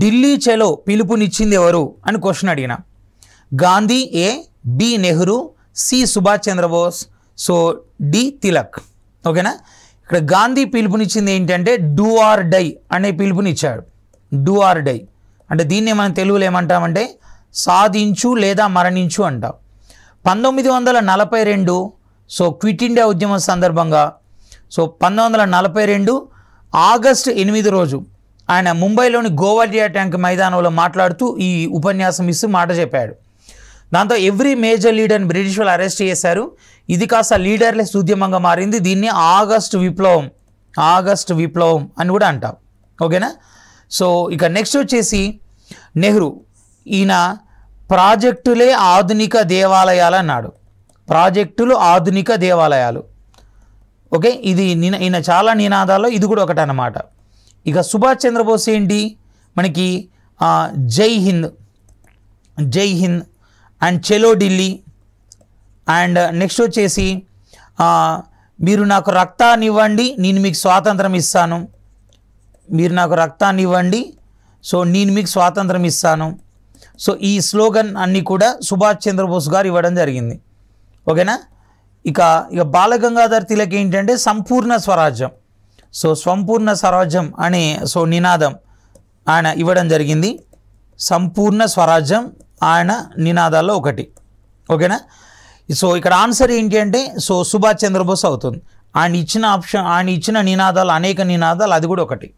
ఢిల్లీ చలో పిలుపునిచ్చింది ఎవరు అని క్వశ్చన్ అడిగిన Gandhi A B Nehru C Subhash Chandrabose so D Tilak ఓకేనా ఇక్కడ గాంధీ పిలుపునిచ్చింది ఏంటంటే డూ ఆర్ డై అనే పిలుపునిచ్చాడు డూ ఆర్ డై అంటే దీన్నే మనం తెలుగులో ఏమంటామంటే సాధించు లేదా మరణించు అంటాం పంతొమ్మిది వందల నలభై రెండు సో క్విట్ ఇండియా ఉద్యమం సందర్భంగా సో పంతొమ్మిది వందల నలభై రెండు ఆగస్టు ఎనిమిది రోజు ఆయన ముంబైలోని గోవాలియా ట్యాంక్ మైదానంలో మాట్లాడుతూ ఈ ఉపన్యాసం ఇస్తూ మాట చెప్పాడు దాంతో ఎవ్రీ మేజర్ లీడర్ని బ్రిటిష్ వాళ్ళు అరెస్ట్ చేశారు ఇది కాస్త లీడర్లెస్ ఉద్యమంగా మారింది దీన్ని ఆగస్ట్ విప్లవం ఆగస్ట్ విప్లవం అని కూడా అంటాం ఓకేనా సో ఇక నెక్స్ట్ వచ్చేసి నెహ్రూ ఈయన ప్రాజెక్టులే ఆధునిక దేవాలయాలు అన్నాడు ప్రాజెక్టులు ఆధునిక దేవాలయాలు ఓకే ఇది ఈయన చాలా నినాదాల్లో ఇది కూడా ఒకటి అన్నమాట ఇక సుభాష్ చంద్రబోస్ ఏంటి మనకి జై హింద్ జై హింద్ అండ్ చెలో ఢిల్లీ అండ్ నెక్స్ట్ వచ్చేసి మీరు నాకు రక్తాన్ని ఇవ్వండి నేను మీకు స్వాతంత్రం ఇస్తాను మీరు నాకు రక్తాన్ని ఇవ్వండి సో నేను మీకు స్వాతంత్రం ఇస్తాను సో ఈ స్లోగన్ అన్నీ కూడా సుభాష్ చంద్రబోస్ గారు ఇవ్వడం జరిగింది ఓకేనా ఇక ఇక బాలగంగాధర్ తిలక్ ఏంటంటే సంపూర్ణ స్వరాజ్యం సో సంపూర్ణ స్వరాజ్యం అనే సో నినాదం ఆయన ఇవ్వడం జరిగింది సంపూర్ణ స్వరాజ్యం ఆయన నినాదాల్లో ఒకటి ఓకేనా సో ఇక్కడ ఆన్సర్ ఏంటి అంటే సో సుభాష్ చంద్రబోస్ అవుతుంది ఆయన ఇచ్చిన ఆప్షన్ ఆయన ఇచ్చిన నినాదాలు అనేక నినాదాలు అది కూడా ఒకటి